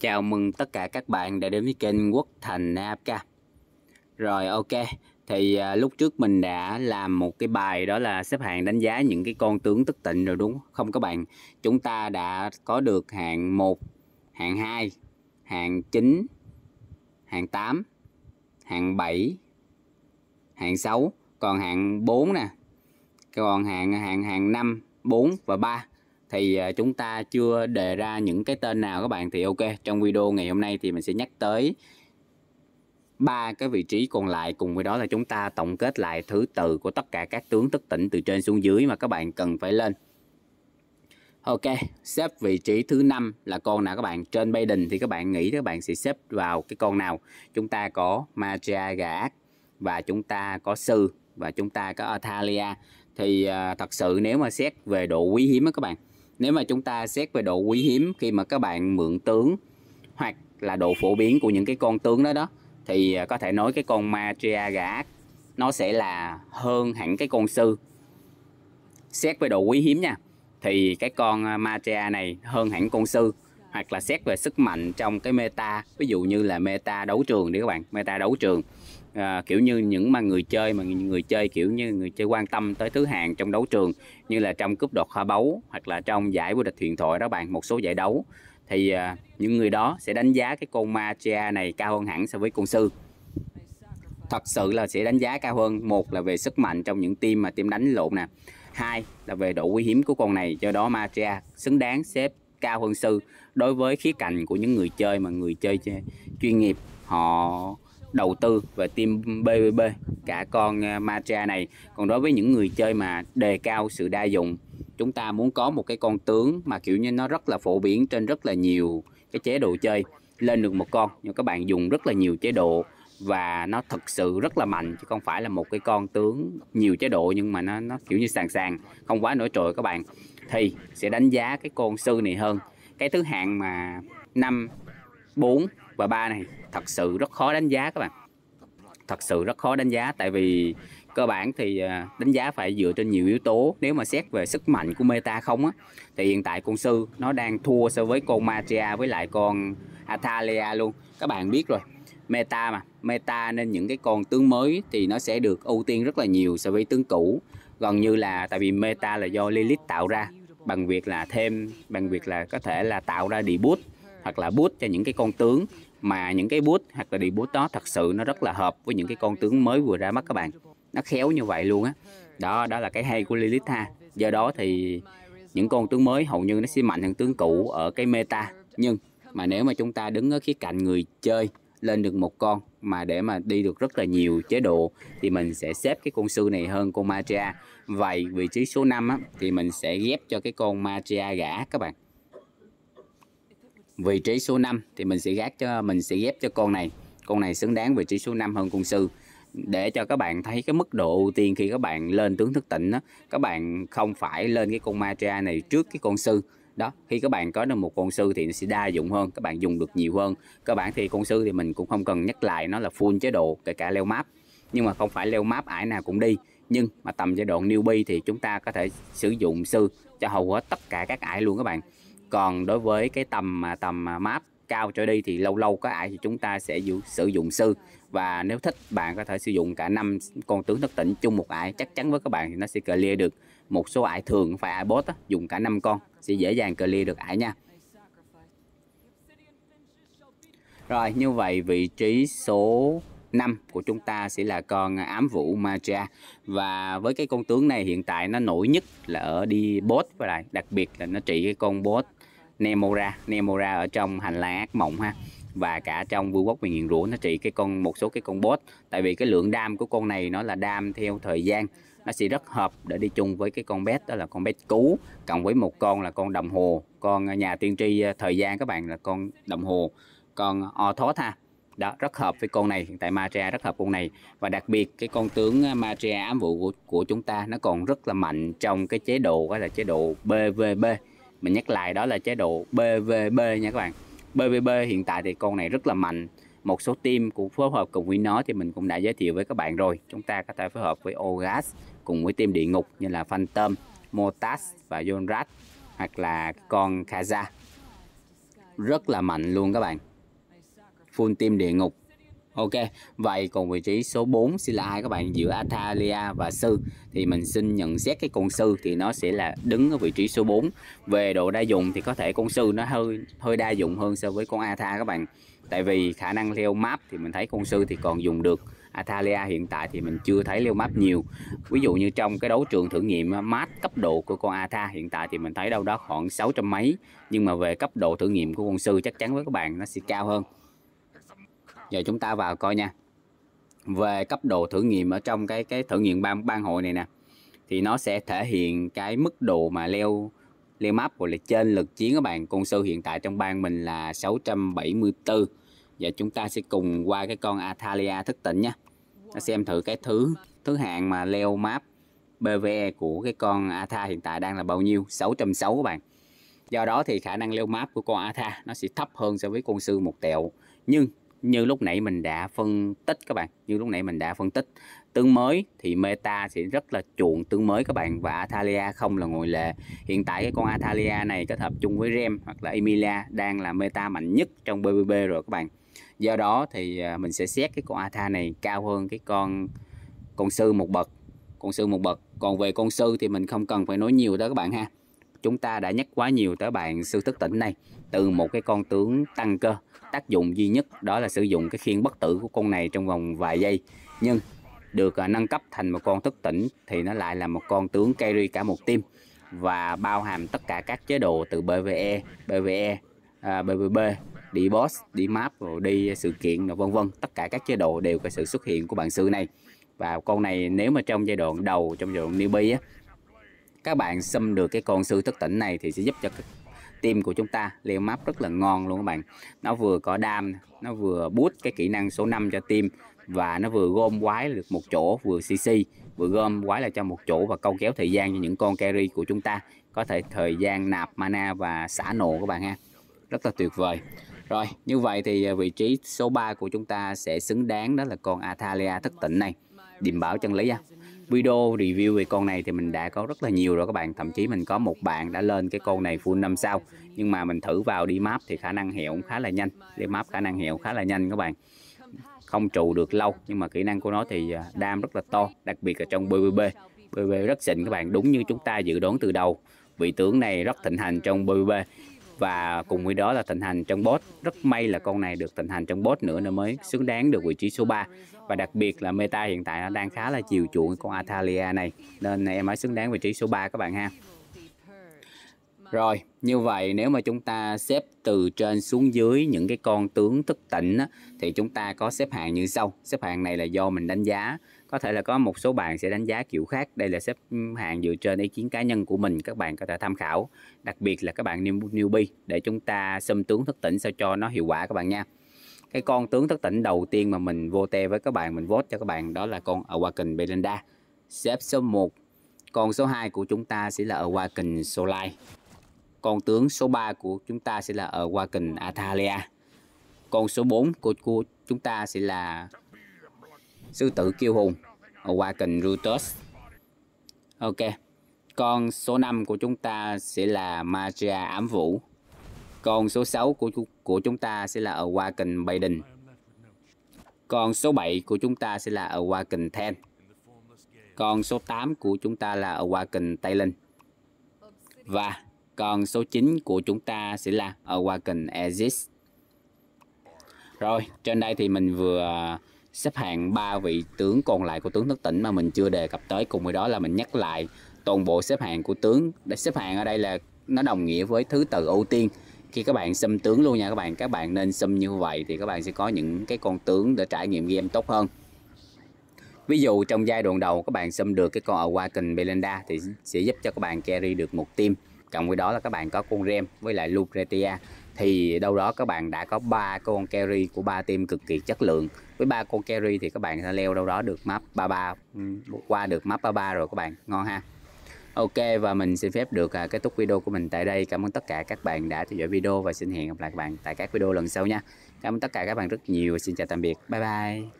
Chào mừng tất cả các bạn đã đến với kênh Quốc Thành AFK Rồi ok, thì à, lúc trước mình đã làm một cái bài đó là xếp hạng đánh giá những cái con tướng tức tịnh rồi đúng không các bạn? Chúng ta đã có được hạng 1, hạng 2, hạng 9, hạng 8, hạng 7, hạng 6, còn hạng 4 nè, còn hạng hạng hạng 5, 4 và 3 thì à, chúng ta chưa đề ra những cái tên nào các bạn thì ok trong video ngày hôm nay thì mình sẽ nhắc tới ba cái vị trí còn lại cùng với đó là chúng ta tổng kết lại thứ tự của tất cả các tướng thức tỉnh từ trên xuống dưới mà các bạn cần phải lên Ok, xếp vị trí thứ năm là con nào các bạn? Trên bay đình thì các bạn nghĩ các bạn sẽ xếp vào cái con nào? Chúng ta có Magia Gà Ác và chúng ta có Sư và chúng ta có Athalia. Thì uh, thật sự nếu mà xét về độ quý hiếm á các bạn nếu mà chúng ta xét về độ quý hiếm khi mà các bạn mượn tướng hoặc là độ phổ biến của những cái con tướng đó đó thì à, có thể nói cái con Matria gã nó sẽ là hơn hẳn cái con sư xét về độ quý hiếm nha thì cái con à, Matria này hơn hẳn con sư hoặc là xét về sức mạnh trong cái meta ví dụ như là meta đấu trường đi các bạn meta đấu trường à, kiểu như những mà người chơi mà người chơi kiểu như người chơi quan tâm tới thứ hạng trong đấu trường như là trong cúp đột hoa báu hoặc là trong giải vô địch thuyền thoại đó bạn một số giải đấu thì à, những người đó sẽ đánh giá cái con ma chia này cao hơn hẳn so với con sư thật sự là sẽ đánh giá cao hơn một là về sức mạnh trong những team mà team đánh lộn nè hai là về độ nguy hiểm của con này do đó Matria xứng đáng xếp cao hơn sư đối với khía cạnh của những người chơi mà người chơi chuyên nghiệp họ đầu tư về team BBB cả con à, Matria này còn đối với những người chơi mà đề cao sự đa dụng chúng ta muốn có một cái con tướng mà kiểu như nó rất là phổ biến trên rất là nhiều cái chế độ chơi lên được một con nhưng các bạn dùng rất là nhiều chế độ và nó thực sự rất là mạnh chứ không phải là một cái con tướng nhiều chế độ nhưng mà nó nó kiểu như sàn sàn không quá nổi trội các bạn thì sẽ đánh giá cái con sư này hơn cái thứ hạng mà năm bốn và ba này thật sự rất khó đánh giá các bạn thật sự rất khó đánh giá tại vì cơ bản thì à, đánh giá phải dựa trên nhiều yếu tố nếu mà xét về sức mạnh của meta không á thì hiện tại con sư nó đang thua so với con Matria với lại con Atalia luôn các bạn biết rồi meta mà meta nên những cái con tướng mới thì nó sẽ được ưu tiên rất là nhiều so với tướng cũ gần như là tại vì meta là do Lilith tạo ra bằng việc là thêm bằng việc là có thể là tạo ra đi debut hoặc là boost cho những cái con tướng mà những cái boost hoặc là đi debut đó thật sự nó rất là hợp với những cái con tướng mới vừa ra mắt các bạn nó khéo như vậy luôn á đó. đó đó là cái hay của Lilith ha do đó thì những con tướng mới hầu như nó sẽ mạnh hơn tướng cũ ở cái meta nhưng mà nếu mà chúng ta đứng ở khía cạnh người chơi lên được một con mà để mà đi được rất là nhiều chế độ thì mình sẽ xếp cái con sư này hơn con Matria vậy vị trí số 5 á, thì mình sẽ ghép cho cái con Matria gã các bạn vị trí số 5 thì mình sẽ gác cho mình sẽ ghép cho con này con này xứng đáng vị trí số 5 hơn con sư để cho các bạn thấy cái mức độ ưu tiên khi các bạn lên tướng thức tỉnh đó, các bạn không phải lên cái con Matria này trước cái con sư đó khi các bạn có được một con sư thì nó sẽ đa dụng hơn các bạn dùng được nhiều hơn các bạn thì con sư thì mình cũng không cần nhắc lại nó là full chế độ kể cả leo map nhưng mà không phải leo map ải nào cũng đi nhưng mà tầm giai đoạn newbie thì chúng ta có thể sử dụng sư cho hầu hết tất cả các ải luôn các bạn còn đối với cái tầm tầm map cao trở đi thì lâu lâu có ải thì chúng ta sẽ dự, sử dụng sư và nếu thích bạn có thể sử dụng cả năm con tướng thất tỉnh chung một ải chắc chắn với các bạn thì nó sẽ clear được một số ải thường phải ải bot á, dùng cả 5 con sẽ dễ dàng clear được ải nha rồi như vậy vị trí số 5 của chúng ta sẽ là con ám vũ Magia và với cái con tướng này hiện tại nó nổi nhất là ở đi bot và lại đặc biệt là nó trị cái con bot Nemora Nemora ở trong hành lang ác mộng ha và cả trong vương quốc miền rũa nó trị cái con một số cái con boss tại vì cái lượng đam của con này nó là đam theo thời gian nó sẽ rất hợp để đi chung với cái con bét đó là con bét cú cộng với một con là con đồng hồ con nhà tiên tri ờ, thời gian các bạn là con đồng hồ con o thót ha đó rất hợp với con này hiện tại Maria rất hợp con này và đặc biệt cái con tướng ờ, Maria ám vụ của, của chúng ta nó còn rất là mạnh trong cái chế độ gọi là chế độ BVB mình nhắc lại đó là chế độ BVB nha các bạn BBB hiện tại thì con này rất là mạnh một số team cũng phối hợp cùng với nó thì mình cũng đã giới thiệu với các bạn rồi chúng ta có thể phối hợp với Ogas cùng với team địa ngục như là Phantom, Motas và Yonrat hoặc là con Kaza rất là mạnh luôn các bạn full team địa ngục Ok, vậy còn vị trí số 4 sẽ là ai các bạn giữa Atalia và Sư thì mình xin nhận xét cái con Sư thì nó sẽ là đứng ở vị trí số 4. Về độ đa dụng thì có thể con Sư nó hơi hơi đa dụng hơn so với con Atha các bạn. Tại vì khả năng leo map thì mình thấy con Sư thì còn dùng được. Atalia hiện tại thì mình chưa thấy leo map nhiều. Ví dụ như trong cái đấu trường thử nghiệm uh, map cấp độ của con Atha hiện tại thì mình thấy đâu đó khoảng 600 mấy nhưng mà về cấp độ thử nghiệm của con Sư chắc chắn với các bạn nó sẽ cao hơn giờ chúng ta vào coi nha về cấp độ thử nghiệm ở trong cái cái thử nghiệm ban ban hội này nè thì nó sẽ thể hiện cái mức độ mà leo leo map gọi là trên lực chiến các bạn con sư hiện tại trong ban mình là 674 và chúng ta sẽ cùng qua cái con Athalia thức tỉnh nhé xem thử cái thứ thứ hạng mà leo map BVE của cái con Atha hiện tại đang là bao nhiêu 660 các bạn do đó thì khả năng leo map của con Atha nó sẽ thấp hơn so với con sư một tẹo nhưng như lúc nãy mình đã phân tích các bạn như lúc nãy mình đã phân tích tướng mới thì meta sẽ rất là chuộng tướng mới các bạn và athalia không là ngồi lệ hiện tại cái con athalia này kết hợp chung với Rem hoặc là Emilia đang là meta mạnh nhất trong BBB rồi các bạn do đó thì à, mình sẽ xét cái con Atha này cao hơn cái con con sư một bậc con sư một bậc còn về con sư thì mình không cần phải nói nhiều tới các bạn ha chúng ta đã nhắc quá nhiều tới bạn sư thức tỉnh này từ một cái con tướng tăng cơ tác dụng duy nhất đó là sử dụng cái khiên bất tử của con này trong vòng vài giây nhưng được à, nâng cấp thành một con thức tỉnh thì nó lại là một con tướng carry cả một team và bao hàm tất cả các chế độ từ BVE, BVE, à, BVB, đi boss, đi map, rồi đi sự kiện, vân vân. Tất cả các chế độ đều có sự xuất hiện của bạn sư này. Và con này nếu mà trong giai đoạn đầu, trong giai đoạn newbie á, các bạn xâm được cái con sư thức tỉnh này thì sẽ giúp cho team của chúng ta leo map rất là ngon luôn các bạn nó vừa có đam nó vừa boost cái kỹ năng số 5 cho team và nó vừa gom quái được một chỗ vừa cc vừa gom quái là cho một chỗ và câu kéo thời gian cho những con carry của chúng ta có thể thời gian nạp mana và xả nổ các bạn ha rất là tuyệt vời rồi như vậy thì à, vị trí số 3 của chúng ta sẽ xứng đáng đó là con Athalia thất tỉnh này điểm bảo chân lý ha video review về con này thì mình đã có rất là nhiều rồi các bạn thậm chí mình có một bạn đã lên cái con này full năm sao nhưng mà mình thử vào đi map thì khả năng hiệu cũng khá là nhanh đi map khả năng hiệu khá là nhanh các bạn không trụ được lâu nhưng mà kỹ năng của nó thì à, đam rất là to đặc biệt là trong bbb bbb rất xịn các bạn đúng như chúng ta dự đoán từ đầu vị tướng này rất thịnh hành trong bbb và cùng với đó là thịnh hành trong bot rất may là con này được thịnh hành trong bot nữa nên mới xứng đáng được vị trí số 3 và đặc biệt là meta hiện tại nó đang khá là chiều chuộng con Athalia này nên em mới xứng đáng vị trí số 3 các bạn ha rồi, như vậy nếu mà chúng ta xếp từ trên xuống dưới những cái con tướng thức tỉnh á, thì chúng ta có xếp hạng như sau. Xếp hạng này là do mình đánh giá. Có thể là có một số bạn sẽ đánh giá kiểu khác. Đây là xếp hạng dựa trên ý kiến cá nhân của mình. Các bạn có thể tham khảo. Đặc biệt là các bạn newbie để chúng ta xâm tướng thức tỉnh sao cho nó hiệu quả các bạn nha. Cái con tướng thức tỉnh đầu tiên mà mình vô te với các bạn, mình vote cho các bạn đó là con Awaken Belinda. Xếp số 1 con số 2 của chúng ta sẽ là Awaken solai con tướng số 3 của chúng ta sẽ là ở Wagon Athalia. Con số 4 của, của chúng ta sẽ là Sư tử Kiêu Hùng ở Wagon Rutus. Ok. Con số 5 của chúng ta sẽ là Magia Ám Vũ. Con số 6 của của chúng ta sẽ là ở Wagon Biden. Con số 7 của chúng ta sẽ là ở Wagon Ten. Con số 8 của chúng ta là ở Wagon Tayland. Và còn số 9 của chúng ta sẽ là Awaken Exist. Rồi, trên đây thì mình vừa xếp hạng ba vị tướng còn lại của tướng thất tỉnh mà mình chưa đề cập tới cùng với đó là mình nhắc lại toàn bộ xếp hạng của tướng để xếp hạng ở đây là nó đồng nghĩa với thứ tự ưu tiên khi các bạn xâm tướng luôn nha các bạn các bạn nên xâm như vậy thì các bạn sẽ có những cái con tướng để trải nghiệm game tốt hơn ví dụ trong giai đoạn đầu các bạn xâm được cái con Awaken Belinda thì sẽ giúp cho các bạn carry được một team cộng với đó là các bạn có con rem với lại lucretia thì đâu đó các bạn đã có ba con carry của ba team cực kỳ chất lượng với ba con carry thì các bạn sẽ leo đâu đó được map 33 ừ, qua được map 33 rồi các bạn ngon ha Ok và mình xin phép được à, kết thúc video của mình tại đây. Cảm ơn tất cả các bạn đã theo dõi video và xin hẹn gặp lại các bạn tại các video lần sau nha. Cảm ơn tất cả các bạn rất nhiều. Xin chào tạm biệt. Bye bye.